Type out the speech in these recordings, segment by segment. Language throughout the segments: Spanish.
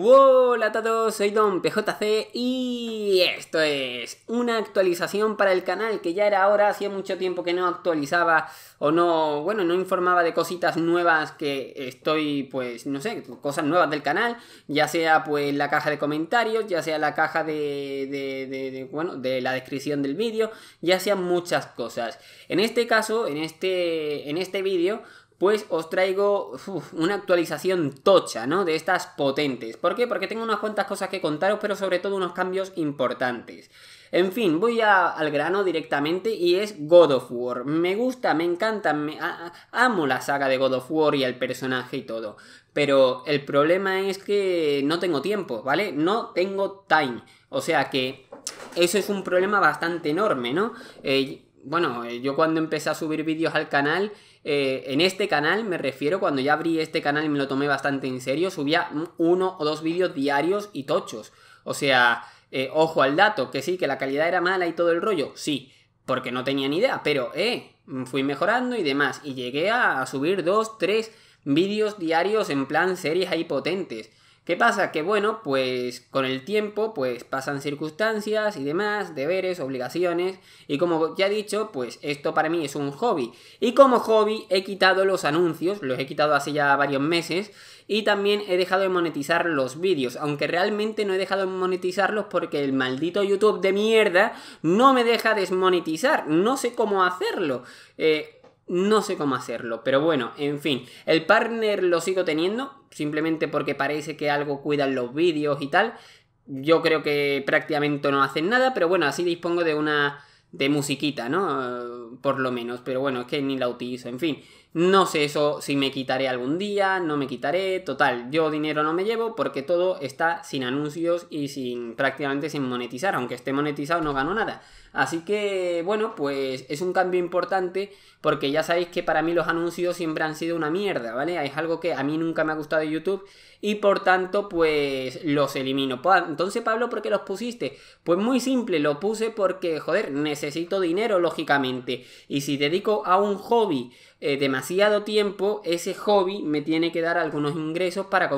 Hola a todos, soy Don PJC y esto es una actualización para el canal que ya era hora, hacía mucho tiempo que no actualizaba o no, bueno, no informaba de cositas nuevas que estoy, pues, no sé, cosas nuevas del canal, ya sea pues la caja de comentarios, ya sea la caja de, de, bueno, de la descripción del vídeo, ya sean muchas cosas. En este caso, en este, en este vídeo, pues os traigo una actualización tocha, ¿no? De estas potentes. ¿Por qué? Porque tengo unas cuantas cosas que contaros, pero sobre todo unos cambios importantes. En fin, voy al grano directamente y es God of War. Me gusta, me encanta, me, amo la saga de God of War y el personaje y todo. Pero el problema es que no tengo tiempo, ¿vale? No tengo time. O sea que eso es un problema bastante enorme, ¿no? Eh, bueno, eh, yo cuando empecé a subir vídeos al canal eh, en este canal, me refiero, cuando ya abrí este canal y me lo tomé bastante en serio, subía uno o dos vídeos diarios y tochos. O sea, eh, ojo al dato, que sí, que la calidad era mala y todo el rollo, sí, porque no tenía ni idea, pero, eh, fui mejorando y demás, y llegué a, a subir dos, tres vídeos diarios en plan series ahí potentes. ¿Qué pasa? Que bueno, pues con el tiempo pues pasan circunstancias y demás, deberes, obligaciones y como ya he dicho, pues esto para mí es un hobby. Y como hobby he quitado los anuncios, los he quitado hace ya varios meses y también he dejado de monetizar los vídeos, aunque realmente no he dejado de monetizarlos porque el maldito YouTube de mierda no me deja desmonetizar, no sé cómo hacerlo. Eh, no sé cómo hacerlo, pero bueno, en fin. El partner lo sigo teniendo, simplemente porque parece que algo cuidan los vídeos y tal. Yo creo que prácticamente no hacen nada, pero bueno, así dispongo de una... de musiquita, ¿no? Eh, por lo menos, pero bueno, es que ni la utilizo, en fin. No sé eso si me quitaré algún día, no me quitaré, total, yo dinero no me llevo porque todo está sin anuncios y sin prácticamente sin monetizar, aunque esté monetizado no gano nada. Así que bueno, pues es un cambio importante porque ya sabéis que para mí los anuncios siempre han sido una mierda, ¿vale? Es algo que a mí nunca me ha gustado de YouTube y por tanto pues los elimino. Entonces Pablo, ¿por qué los pusiste? Pues muy simple, lo puse porque joder, necesito dinero lógicamente y si dedico a un hobby eh, demasiado tiempo, ese hobby me tiene que dar algunos ingresos para,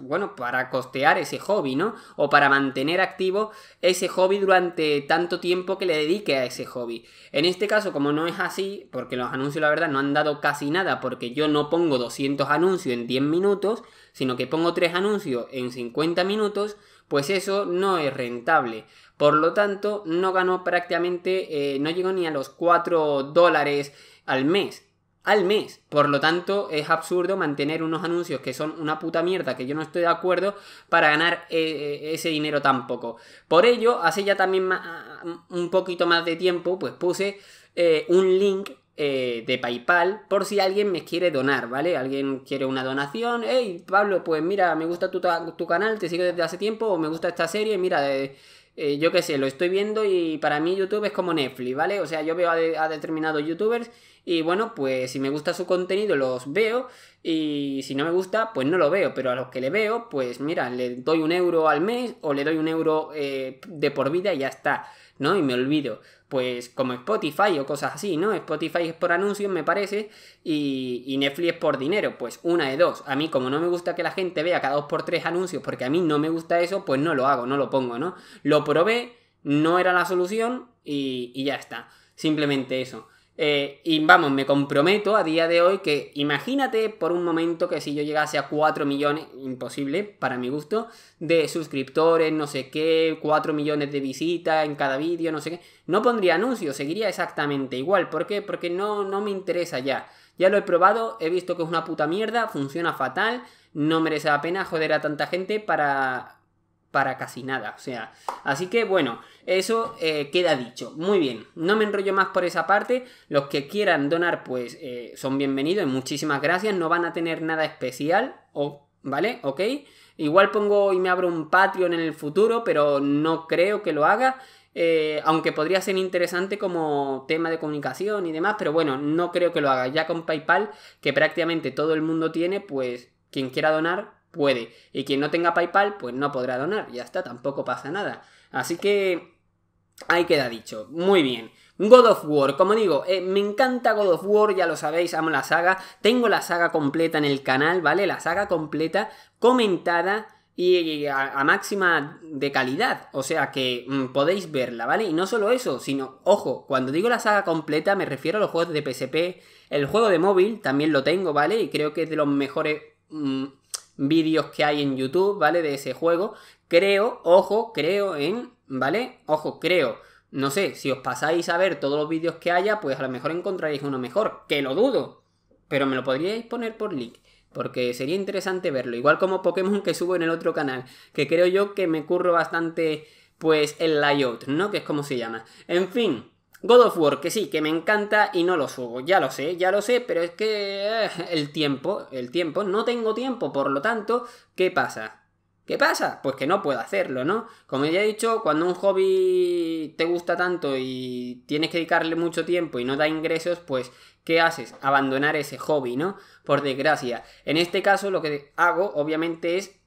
bueno, para costear ese hobby, ¿no? O para mantener activo ese hobby durante tanto tiempo que le dedique a ese hobby. En este caso, como no es así, porque los anuncios, la verdad, no han dado casi nada, porque yo no pongo 200 anuncios en 10 minutos, sino que pongo 3 anuncios en 50 minutos, pues eso no es rentable. Por lo tanto, no ganó prácticamente, eh, no llegó ni a los 4 dólares al mes al mes. Por lo tanto, es absurdo mantener unos anuncios que son una puta mierda, que yo no estoy de acuerdo, para ganar eh, eh, ese dinero tampoco. Por ello, hace ya también ah, un poquito más de tiempo, pues puse eh, un link de PayPal por si alguien me quiere donar, ¿vale? Alguien quiere una donación, hey Pablo, pues mira, me gusta tu, tu canal, te sigo desde hace tiempo, o me gusta esta serie, mira, de eh, yo qué sé, lo estoy viendo y para mí YouTube es como Netflix, ¿vale? O sea, yo veo a, determinados youtubers y bueno, pues si me gusta su contenido los veo y si no me gusta, pues no lo veo, pero a los que le veo, pues mira, le doy un euro al mes o le doy un euro eh, de por vida y ya está. ¿no? Y me olvido. Pues como Spotify o cosas así, ¿no? Spotify es por anuncios, me parece, y, Netflix por dinero. Pues una de dos. A mí, como no me gusta que la gente vea cada dos por tres anuncios, porque a mí no me gusta eso, pues no lo hago, no lo pongo, ¿no? Lo probé, no era la solución y ya está. Simplemente eso. Eh, y vamos, me comprometo a día de hoy que imagínate por un momento que si yo llegase a 4 millones, imposible para mi gusto, de suscriptores, no sé qué, 4 millones de visitas en cada vídeo, no sé qué, no pondría anuncios, seguiría exactamente igual. ¿Por qué? Porque no, no me interesa ya. Ya lo he probado, he visto que es una puta mierda, funciona fatal, no merece la pena joder a tanta gente para para casi nada. O sea, así que bueno, eso eh, queda dicho. Muy bien, no me enrollo más por esa parte. Los que quieran donar, pues eh, son bienvenidos. muchísimas gracias. No van a tener nada especial. O, ¿Vale? ¿Ok? Igual pongo y me abro un Patreon en el futuro, pero no creo que lo haga. Eh, aunque podría ser interesante como tema de comunicación y demás, pero bueno, no creo que lo haga. Ya con PayPal, que prácticamente todo el mundo tiene, pues quien quiera donar, puede. Y quien no tenga PayPal, pues no podrá donar. Ya está, tampoco pasa nada. Así que ahí queda dicho. Muy bien. God of War, como digo, eh, me encanta God of War, ya lo sabéis, amo la saga. Tengo la saga completa en el canal, ¿vale? La saga completa, comentada y a, máxima de calidad. O sea que mm, podéis verla, ¿vale? Y no solo eso, sino, ojo, cuando digo la saga completa me refiero a los juegos de PSP. El juego de móvil también lo tengo, ¿vale? Y creo que es de los mejores mm, vídeos que hay en YouTube, ¿vale? De ese juego. Creo, ojo, creo en, ¿vale? Ojo, creo. No sé, si os pasáis a ver todos los vídeos que haya, pues a lo mejor encontraréis uno mejor, que lo dudo. Pero me lo podríais poner por link, porque sería interesante verlo. Igual como Pokémon que subo en el otro canal, que creo yo que me curro bastante, pues, el layout, ¿no? Que es como se llama. En fin, God of War, que sí, que me encanta y no lo subo, ya lo sé, ya lo sé, pero es que eh, el tiempo, el tiempo, no tengo tiempo, por lo tanto, ¿qué pasa? ¿Qué pasa? Pues que no puedo hacerlo, ¿no? Como ya he dicho, cuando un hobby te gusta tanto y tienes que dedicarle mucho tiempo y no da ingresos, pues ¿qué haces? Abandonar ese hobby, ¿no? Por desgracia. En este caso lo que hago, obviamente, es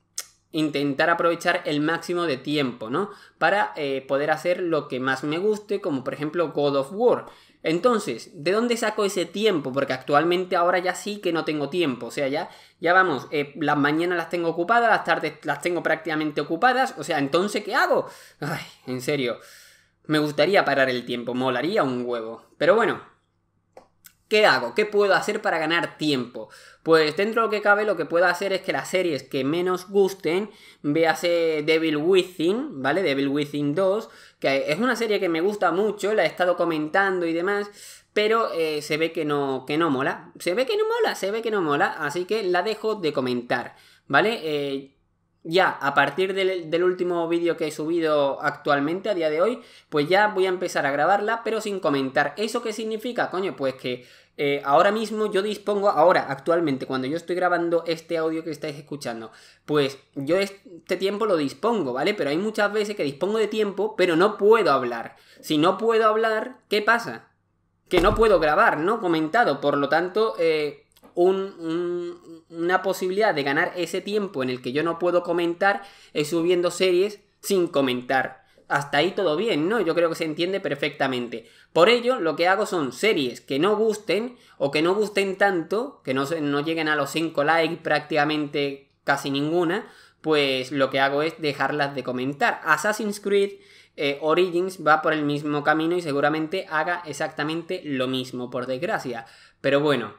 intentar aprovechar el máximo de tiempo, ¿no? Para eh, poder hacer lo que más me guste, como por ejemplo God of War. Entonces, ¿de dónde saco ese tiempo? Porque actualmente ahora ya sí que no tengo tiempo. O sea, ya, ya vamos, eh, las mañanas las tengo ocupadas, las tardes las tengo prácticamente ocupadas. O sea, entonces, ¿qué hago? Ay, en serio. Me gustaría parar el tiempo, molaría un huevo. Pero bueno, ¿Qué hago? ¿Qué puedo hacer para ganar tiempo? Pues dentro de lo que cabe lo que puedo hacer es que las series que menos gusten, véase Devil Within, ¿vale? Devil Within 2, que es una serie que me gusta mucho, la he estado comentando y demás, pero eh, se ve que no, que no mola. Se ve que no mola, se ve que no mola, así que la dejo de comentar, ¿vale? Eh, ya a partir del, del último vídeo que he subido actualmente a día de hoy, pues ya voy a empezar a grabarla, pero sin comentar. ¿Eso qué significa? Coño, pues que eh, ahora mismo yo dispongo, ahora, actualmente, cuando yo estoy grabando este audio que estáis escuchando, pues yo este tiempo lo dispongo, ¿vale? Pero hay muchas veces que dispongo de tiempo, pero no puedo hablar. Si no puedo hablar, ¿qué pasa? Que no puedo grabar, ¿no? Comentado. Por lo tanto, eh, una posibilidad de ganar ese tiempo en el que yo no puedo comentar es subiendo series sin comentar hasta ahí todo bien, ¿no? Yo creo que se entiende perfectamente. Por ello, lo que hago son series que no gusten o que no gusten tanto, que no, no lleguen a los 5 likes prácticamente casi ninguna, pues lo que hago es dejarlas de comentar. Assassin's Creed eh, Origins va por el mismo camino y seguramente haga exactamente lo mismo, por desgracia. Pero bueno.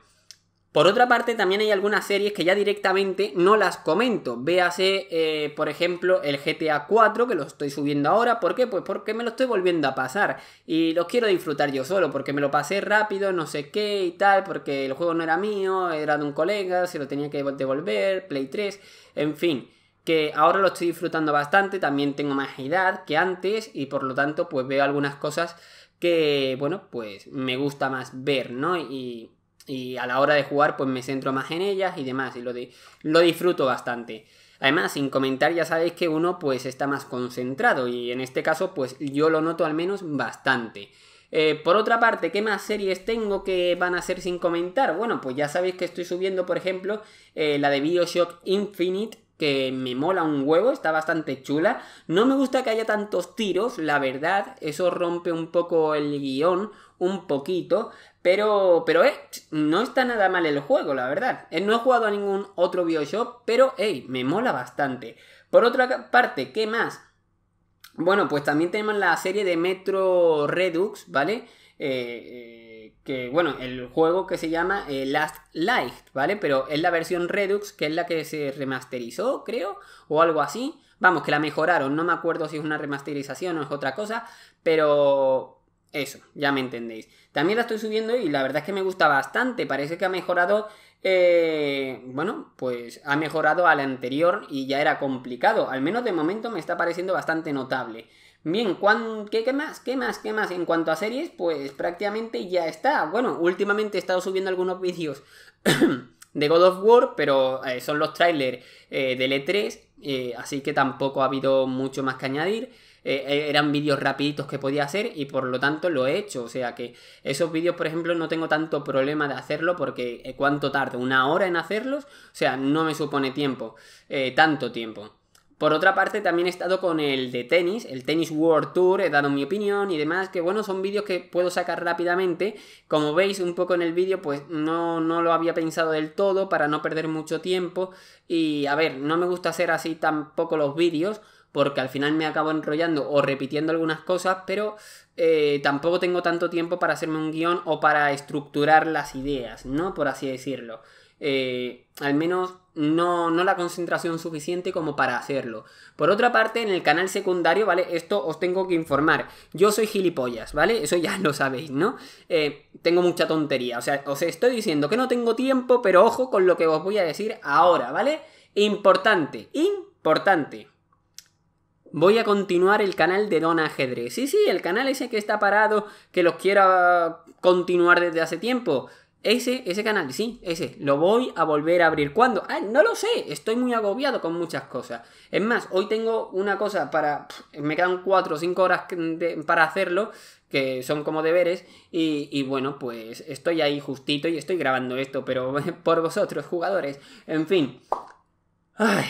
Por otra parte, también hay algunas series que ya directamente no las comento. Véase, eh, por ejemplo, el GTA 4, que lo estoy subiendo ahora. ¿Por qué? Pues porque me lo estoy volviendo a pasar. Y lo quiero disfrutar yo solo, porque me lo pasé rápido, no sé qué y tal, porque el juego no era mío, era de un colega, se lo tenía que devolver, Play 3, en fin que ahora lo estoy disfrutando bastante, también tengo más edad que antes y por lo tanto pues veo algunas cosas que, bueno, pues me gusta más ver, ¿no? Y y a la hora de jugar pues me centro más en ellas y demás y lo, de, lo disfruto bastante. Además, sin comentar ya sabéis que uno pues está más concentrado y en este caso pues yo lo noto al menos bastante. Eh, por otra parte, ¿qué más series tengo que van a hacer sin comentar? Bueno, pues ya sabéis que estoy subiendo, por ejemplo, eh, la de Bioshock Infinite, que me mola un huevo, está bastante chula. No me gusta que haya tantos tiros, la verdad, eso rompe un poco el guión, un poquito, pero, pero eh, no está nada mal el juego, la verdad. Eh, no he jugado a ningún otro Bioshock, pero hey, me mola bastante. Por otra parte, ¿qué más? Bueno, pues también tenemos la serie de Metro Redux, ¿vale? Eh, eh, que bueno, el juego que se llama Last Light, ¿vale? Pero es la versión Redux, que es la que se remasterizó, creo, o algo así. Vamos, que la mejoraron, no me acuerdo si es una remasterización o es otra cosa, pero eso, ya me entendéis. También la estoy subiendo y la verdad es que me gusta bastante. Parece que ha mejorado, eh, bueno, pues ha mejorado al anterior y ya era complicado. Al menos de momento me está pareciendo bastante notable. Bien, ¿Qué, más? ¿Qué más? ¿Qué más? En cuanto a series, pues prácticamente ya está. Bueno, últimamente he estado subiendo algunos vídeos de God of War, pero eh, son los trailers eh, del E3, así que tampoco ha habido mucho más que añadir. Eh, eh, eran vídeos rapiditos que podía hacer y por lo tanto lo he hecho. O sea que esos vídeos, por ejemplo, no tengo tanto problema de hacerlo porque eh, cuánto tarde una hora en hacerlos, o sea, no me supone tiempo, tanto tiempo. Por otra parte, también he estado con el de tenis, el tenis World Tour, he dado mi opinión y demás, que bueno, son vídeos que puedo sacar rápidamente. Como veis un poco en el vídeo, pues no, no lo había pensado del todo para no perder mucho tiempo. Y a ver, no me gusta hacer así tampoco los vídeos, porque al final me acabo enrollando o repitiendo algunas cosas, pero eh, tampoco tengo tanto tiempo para hacerme un guión o para estructurar las ideas, ¿no? Por así decirlo. Eh, al menos no, no, la concentración suficiente como para hacerlo. Por otra parte, en el canal secundario, ¿vale? Esto os tengo que informar. Yo soy gilipollas, ¿vale? Eso ya lo sabéis, ¿no? Eh, tengo mucha tontería. O sea, os estoy diciendo que no tengo tiempo, pero ojo con lo que os voy a decir ahora, ¿vale? Importante, importante. Voy a continuar el canal de Don Ajedrez. Sí, sí, el canal ese que está parado, que los quiero ah, continuar desde hace tiempo. Ese, ese canal, sí, ese. Lo voy a volver a abrir. ¿Cuándo? Ah, no lo sé. Estoy muy agobiado con muchas cosas. Es más, hoy tengo una cosa para... me quedan 4 o 5 horas para hacerlo, que son como deberes. Y, y bueno, pues estoy ahí justito y estoy grabando esto, pero por vosotros, jugadores. En fin. Ay,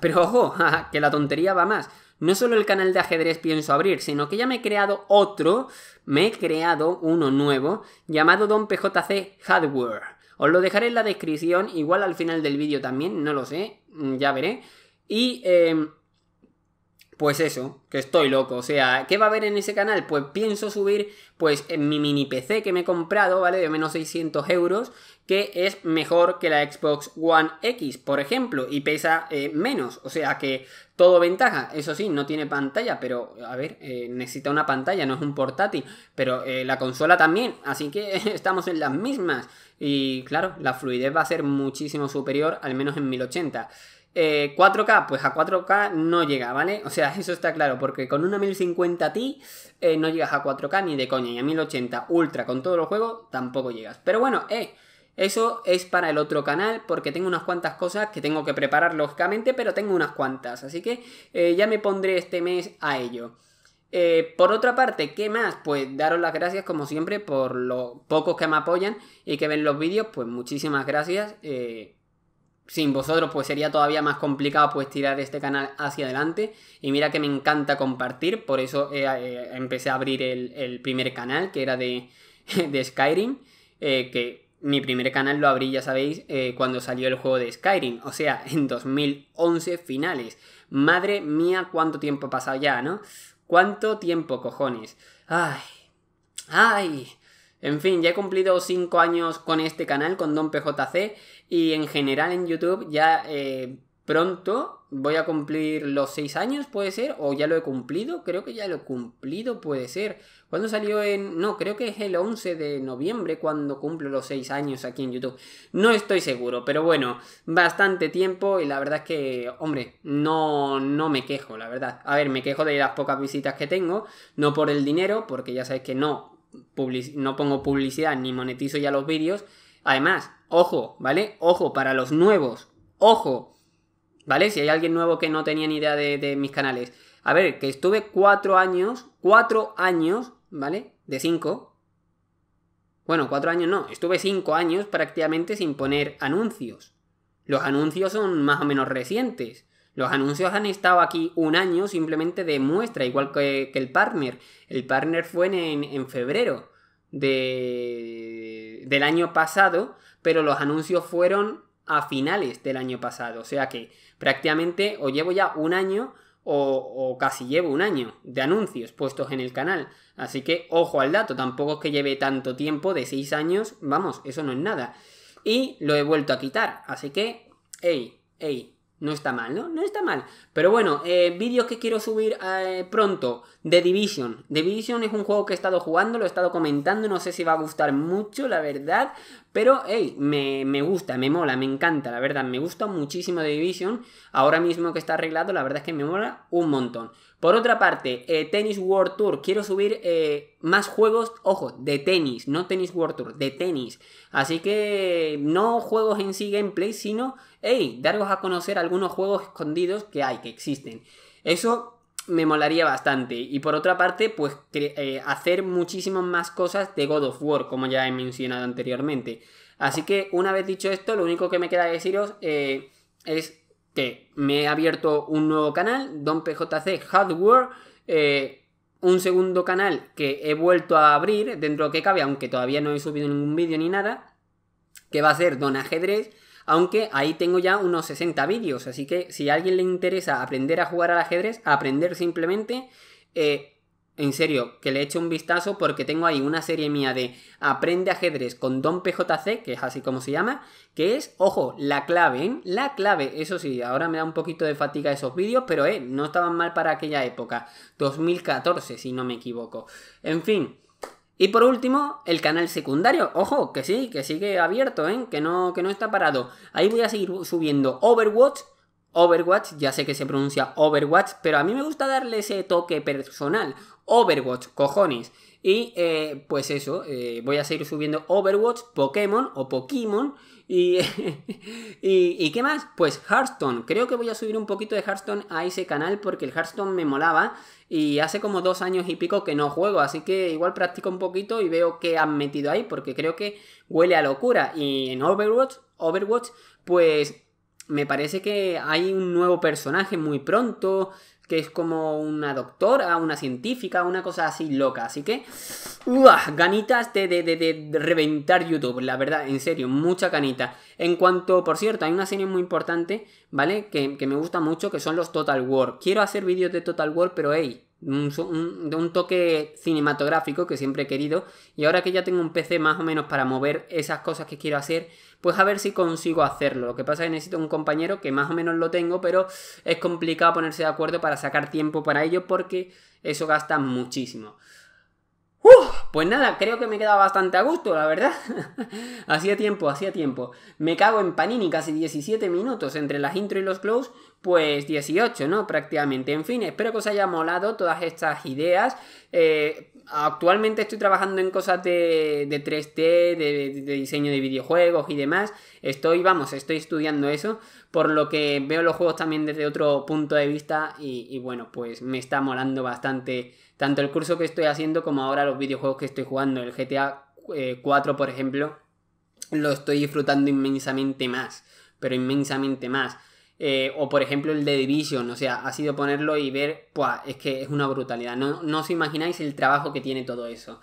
pero ojo, que la tontería va más no solo el canal de ajedrez pienso abrir, sino que ya me he creado otro, me he creado uno nuevo, llamado Don PJC Hardware. Os lo dejaré en la descripción, igual al final del vídeo también, no lo sé, mm, ya veré. Y... Em, pues eso, que estoy loco. O sea, ¿qué va a haber en ese canal? Pues pienso subir, pues, en mi mini PC que me he comprado, ¿vale? De menos 600 euros, que es mejor que la Xbox One X, por ejemplo, y pesa eh, menos. O sea que todo ventaja. Eso sí, no tiene pantalla, pero, a ver, eh, necesita una pantalla, no es un portátil. Pero eh, la consola también, así que estamos en las mismas. Y claro, la fluidez va a ser muchísimo superior, al menos en 1080. 4K, eh, pues a 4K no llega, ¿vale? O sea, eso está claro, porque con una 1050 Ti eh, no llegas a 4K ni de coña, y a 1080 Ultra con todos los juegos tampoco llegas. Pero bueno, eh, eso es para el otro canal, porque tengo unas cuantas cosas que tengo que preparar lógicamente, pero tengo unas cuantas, así que ya me pondré este mes a ello. por otra parte, ¿qué más? Pues daros las gracias como siempre por los pocos que me apoyan y que ven los vídeos, pues muchísimas gracias. Eh, sin vosotros pues sería todavía más complicado pues tirar este canal hacia adelante y mira que me encanta compartir por eso eh, eh, empecé a abrir el, primer canal que era de, de Skyrim eh, que mi primer canal lo abrí ya sabéis cuando salió el juego de Skyrim o sea en 2011 finales madre mía cuánto tiempo ha pasado ya no cuánto tiempo cojones ay ay en fin, ya he cumplido 5 años con este canal, con Don PJC, y en general en YouTube ya eh, pronto voy a cumplir los 6 años, puede ser, o ya lo he cumplido, creo que ya lo he cumplido, puede ser. ¿Cuándo salió en...? No, creo que es el 11 de noviembre cuando cumplo los 6 años aquí en YouTube. No estoy seguro, pero bueno, bastante tiempo y la verdad es que, hombre, no, no me quejo, la verdad. A ver, me quejo de las pocas visitas que tengo, no por el dinero, porque ya sabéis que no no pongo publicidad ni monetizo ya los vídeos. Además, ojo, ¿vale? Ojo, para los nuevos, ojo, ¿vale? Si hay alguien nuevo que no tenía ni idea de, de mis canales. A ver, que estuve cuatro años, cuatro años, ¿vale? De cinco. Bueno, cuatro años no, estuve cinco años prácticamente sin poner anuncios. Los anuncios son más o menos recientes. Los anuncios han estado aquí un año simplemente de muestra, igual que, el partner. El partner fue en, febrero de, del año pasado, pero los anuncios fueron a finales del año pasado. O sea que prácticamente o llevo ya un año o, casi llevo un año de anuncios puestos en el canal. Así que ojo al dato, tampoco es que lleve tanto tiempo de seis años, vamos, eso no es nada. Y lo he vuelto a quitar, así que, hey, hey, no está mal, ¿no? No está mal. Pero bueno, eh, vídeos que quiero subir eh, pronto. The Division. The Division es un juego que he estado jugando, lo he estado comentando. No sé si va a gustar mucho, la verdad. Pero, hey, me, me, gusta, me mola, me encanta, la verdad. Me gusta muchísimo The Division. Ahora mismo que está arreglado, la verdad es que me mola un montón. Por otra parte, eh, Tennis World Tour. Quiero subir eh, más juegos, ojo, de tenis, no Tennis World Tour, de tenis. Así que no juegos en sí gameplay, sino, hey, daros a conocer algunos juegos escondidos que hay, que existen. Eso me molaría bastante. Y por otra parte, pues eh, hacer muchísimas más cosas de God of War, como ya he mencionado anteriormente. Así que una vez dicho esto, lo único que me queda deciros eh, es me he abierto un nuevo canal, Don PJC Hardware, eh, un segundo canal que he vuelto a abrir dentro de que cabe, aunque todavía no he subido ningún vídeo ni nada, que va a ser Don Ajedrez, aunque ahí tengo ya unos 60 vídeos, así que si a alguien le interesa aprender a jugar al ajedrez, aprender simplemente... Eh, en serio, que le eche un vistazo porque tengo ahí una serie mía de Aprende ajedrez con Don PJC, que es así como se llama, que es, ojo, la clave, ¿eh? La clave, eso sí, ahora me da un poquito de fatiga esos vídeos, pero eh, no estaban mal para aquella época, 2014 si no me equivoco. En fin, y por último, el canal secundario. Ojo, que sí, que sigue abierto, ¿eh? que, no, que no está parado. Ahí voy a seguir subiendo Overwatch Overwatch, ya sé que se pronuncia Overwatch, pero a mí me gusta darle ese toque personal. Overwatch, cojones. Y eh, pues eso, eh, voy a seguir subiendo Overwatch, Pokémon o Pokémon. Y, y, y, qué más? Pues Hearthstone. Creo que voy a subir un poquito de Hearthstone a ese canal porque el Hearthstone me molaba. Y hace como dos años y pico que no juego. Así que igual practico un poquito y veo qué han metido ahí porque creo que huele a locura. Y en Overwatch, Overwatch, pues me parece que hay un nuevo personaje muy pronto, que es como una doctora, una científica, una cosa así loca. Así que, uah, ganitas de, reventar YouTube, la verdad, en serio, mucha canita. En cuanto, por cierto, hay una serie muy importante, ¿vale? Que, me gusta mucho, que son los Total War. Quiero hacer vídeos de Total War, pero hey, de un, toque cinematográfico que siempre he querido. Y ahora que ya tengo un PC más o menos para mover esas cosas que quiero hacer, pues a ver si consigo hacerlo. Lo que pasa es que necesito un compañero que más o menos lo tengo, pero es complicado ponerse de acuerdo para sacar tiempo para ello porque eso gasta muchísimo. Pues nada, creo que me he quedado bastante a gusto, la verdad. hacía tiempo, hacía tiempo. Me cago en Panini casi 17 minutos entre las intro y los close, pues 18, ¿no? Prácticamente. En fin, espero que os haya molado todas estas ideas. Eh, actualmente estoy trabajando en cosas de, 3D, de, diseño de videojuegos y demás. Estoy, vamos, estoy estudiando eso, por lo que veo los juegos también desde otro punto de vista y, bueno, pues me está molando bastante tanto el curso que estoy haciendo como ahora los videojuegos que estoy jugando. El GTA 4, eh, por ejemplo, lo estoy disfrutando inmensamente más, pero inmensamente más. Eh, o por ejemplo el de Division, o sea, ha sido ponerlo y ver, ¡pua! es que es una brutalidad, no, no os imagináis el trabajo que tiene todo eso.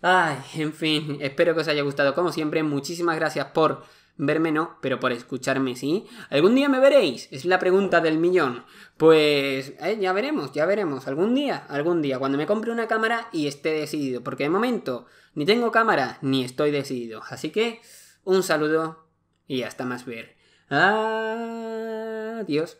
Ay, en fin, espero que os haya gustado como siempre, muchísimas gracias por verme no, pero por escucharme sí. ¿Algún día me veréis? Es la pregunta del millón. Pues eh, ya veremos, ya veremos. Algún día, algún día, cuando me compre una cámara y esté decidido. Porque de momento ni tengo cámara ni estoy decidido. Así que un saludo y hasta más ver. Adiós.